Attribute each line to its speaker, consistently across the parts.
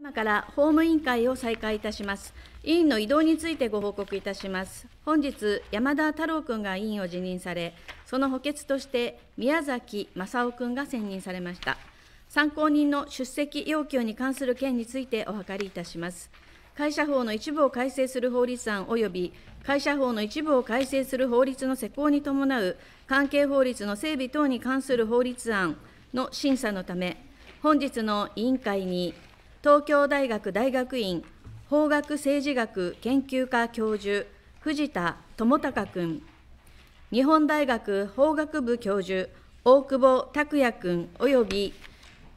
Speaker 1: 今から法務委員会を再開いたします。委員の移動についてご報告いたします。本日、山田太郎君が委員を辞任され、その補欠として宮崎正夫君が選任されました。参考人の出席要求に関する件についてお諮りいたします。会社法の一部を改正する法律案及び会社法の一部を改正する法律の施行に伴う関係法律の整備等に関する法律案の審査のため、本日の委員会に東京大学大学院法学政治学研究科教授藤田智孝君日本大学法学部教授大久保拓也君及び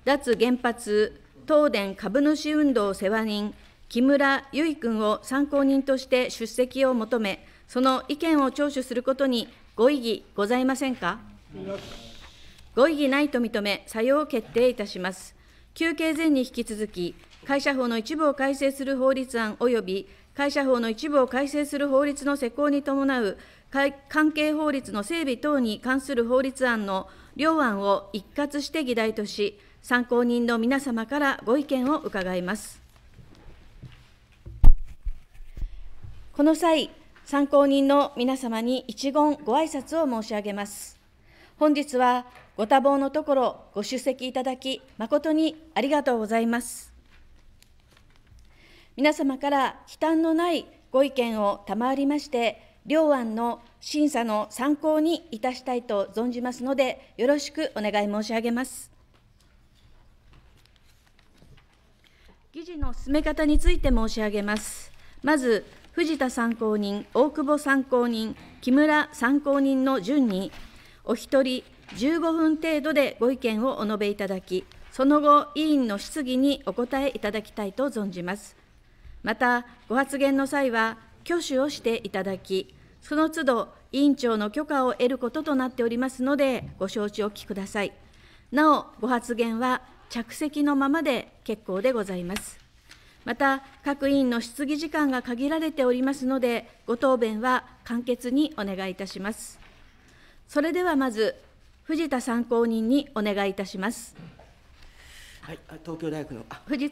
Speaker 1: 脱原発東電株主運動世話人木村由衣君を参考人として出席を求めその意見を聴取することにご異議ございませんかご異議ないと認め、作用を決定いたします。休憩前に引き続き、会社法の一部を改正する法律案及び会社法の一部を改正する法律の施行に伴う関係法律の整備等に関する法律案の両案を一括して議題とし、参考人の皆様からご意見を伺います。この際、参考人の皆様に一言ご挨拶を申し上げます。本日はご多忙のところご出席いただき、誠にありがとうございます。皆様から忌憚のないご意見を賜りまして、両案の審査の参考にいたしたいと存じますので、よろしくお願い申し上げます。議事の進め方について申し上げます。まず、藤田参考人、大久保参考人、木村参考人の順に、お一人15分程度でご意見をお述べいただき、その後、委員の質疑にお答えいただきたいと存じます。また、ご発言の際は、挙手をしていただき、その都度、委員長の許可を得ることとなっておりますので、ご承知おきください。なお、ご発言は着席のままで結構でございます。また、各委員の質疑時間が限られておりますので、ご答弁は簡潔にお願いいたします。それではまず藤田参考人にお願いいたします。はい、東京大学の藤田